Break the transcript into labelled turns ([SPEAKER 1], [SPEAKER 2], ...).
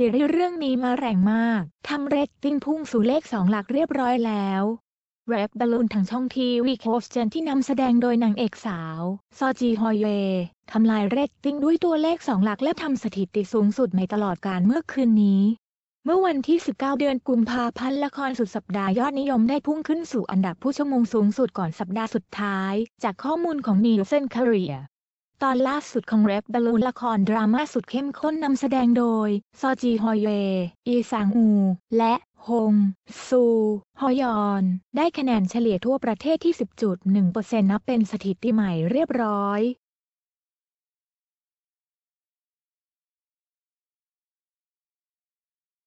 [SPEAKER 1] ซีรีส์เรื่องนี้มาแรงมากทำเรตติ้งพุ่งสู่เลขสองหลักเรียบร้อยแล้วแรปบอลลูนทางช่องทีวีโคสเจนที่นำแสดงโดยนางเอกสาว ซอจีฮอยเวทำลายเรตติ้งด้วยตัวเลขสองหลัก และทำสถิติสูงสุดในตลอดการเมื่อคืนนี้ เมื่อวันที่ 19 เดือนกุมภาพันธ์ละครสุดสัปดาห์ยอดนิยมได้พุ่งขึ้นสู่อันดับผู้ชมงสูงสุดก่อนสัปดาห์สุดท้าย จากข้อมูลของนี e เซน n k เ r e a ตอนล่าสุดของแรปบอลูนละครดราม่าสุดเข้มข้นนำแสดงโดย ซอจีฮอยเว อีซางอู และฮงซูฮอยอน
[SPEAKER 2] ได้คะแนนเฉลี่ยทั่วประเทศที่ 10.1%นับเป็นสถิติใหม่เรีย
[SPEAKER 3] บร้อย